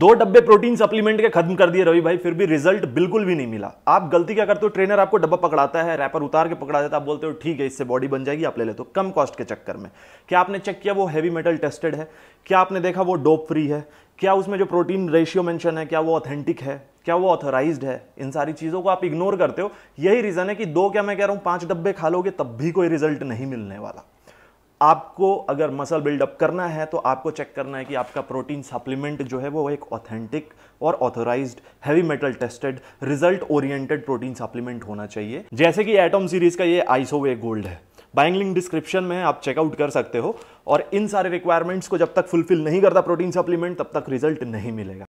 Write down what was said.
दो डब्बे protein supplement के खत्म कर दिए रवि भाई फिर भी रिजल्ट बिल्कुल भी नहीं मिला आप गलती क्या करते हो ट्रेनर आपको डब्बा पकड़ाता है रैपर उतार के पकड़ा देता है आप बोलते हो ठीक है इससे बॉडी बन जाएगी आप ले लेते हो कम कॉस्ट के चक्कर में क्या आपने चेक किया वो हैवी मेटल टेस्टेड है क्या आपने देखा वो डोप फ्री है क्या उसमें जो प्रोटीन रेशियो मेंशन है क्या वो ऑथेंटिक है क्या वो ऑथोराइज है इन सारी चीज़ों को आप इग्नोर करते हो यही रीज़न है कि दो क्या मैं कह रहा हूँ पाँच डब्बे खा लोगे तब भी कोई रिजल्ट नहीं मिलने वाला आपको अगर मसल बिल्डअप करना है तो आपको चेक करना है कि आपका प्रोटीन सप्लीमेंट जो है वो एक ऑथेंटिक और authorised heavy metal tested result oriented protein supplement होना चाहिए जैसे कि एटम सीरीज का ये आइसोवे गोल्ड है बाइंग लिंक डिस्क्रिप्शन में आप चेकआउट कर सकते हो और इन सारे रिक्वायरमेंट्स को जब तक फुलफिल नहीं करता प्रोटीन सप्लीमेंट तब तक रिजल्ट नहीं मिलेगा